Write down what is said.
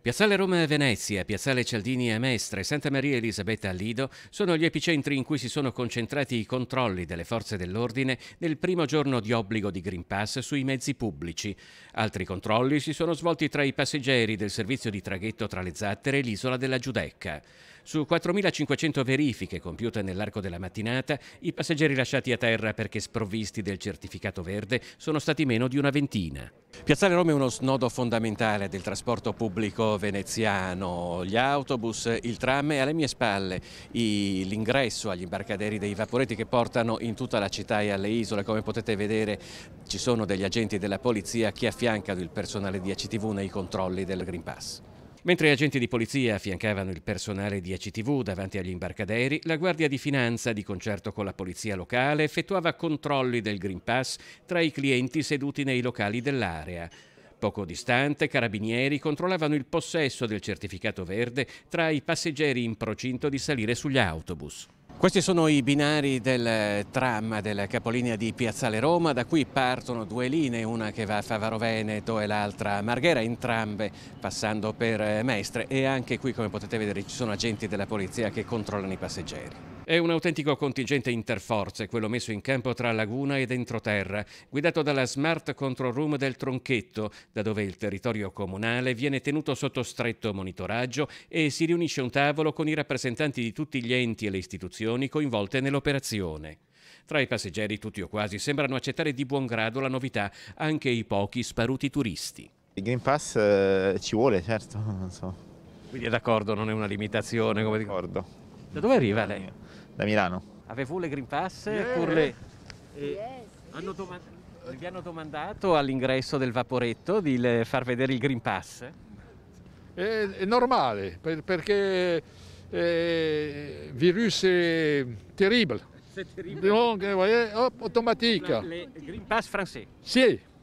Piazzale Roma e Venezia, Piazzale Cialdini e Mestre, Santa Maria Elisabetta a Lido sono gli epicentri in cui si sono concentrati i controlli delle forze dell'ordine nel primo giorno di obbligo di Green Pass sui mezzi pubblici. Altri controlli si sono svolti tra i passeggeri del servizio di traghetto tra le Zattere e l'isola della Giudecca. Su 4.500 verifiche compiute nell'arco della mattinata, i passeggeri lasciati a terra perché sprovvisti del certificato verde sono stati meno di una ventina. Piazzale Roma è uno snodo fondamentale del trasporto pubblico veneziano, gli autobus, il tram e alle mie spalle l'ingresso agli imbarcaderi dei vaporetti che portano in tutta la città e alle isole. Come potete vedere ci sono degli agenti della polizia che affiancano il personale di ACTV nei controlli del Green Pass. Mentre agenti di polizia affiancavano il personale di ACTV davanti agli imbarcaderi, la Guardia di Finanza, di concerto con la polizia locale, effettuava controlli del Green Pass tra i clienti seduti nei locali dell'area. Poco distante, carabinieri controllavano il possesso del certificato verde tra i passeggeri in procinto di salire sugli autobus. Questi sono i binari del eh, tram della capolinea di Piazzale Roma, da qui partono due linee, una che va a Favaro Veneto e l'altra a Marghera, entrambe passando per eh, Mestre e anche qui come potete vedere ci sono agenti della polizia che controllano i passeggeri. È un autentico contingente interforze, quello messo in campo tra Laguna ed Entroterra, guidato dalla Smart Control Room del Tronchetto, da dove il territorio comunale viene tenuto sotto stretto monitoraggio e si riunisce un tavolo con i rappresentanti di tutti gli enti e le istituzioni coinvolte nell'operazione. Tra i passeggeri, tutti o quasi, sembrano accettare di buon grado la novità, anche i pochi sparuti turisti. Il Green Pass eh, ci vuole, certo. So. Quindi è d'accordo, non è una limitazione? Come d'accordo. Da dove arriva lei? Da Milano. Avevo le Green Pass? Yeah. Le... Eh, hanno domandato, eh, vi hanno domandato all'ingresso del vaporetto di far vedere il Green Pass? È, è normale, per, perché eh, virus è terribile. C'est terribile. Donc, vous eh, voyez, hop, Le Green Pass français. Sì.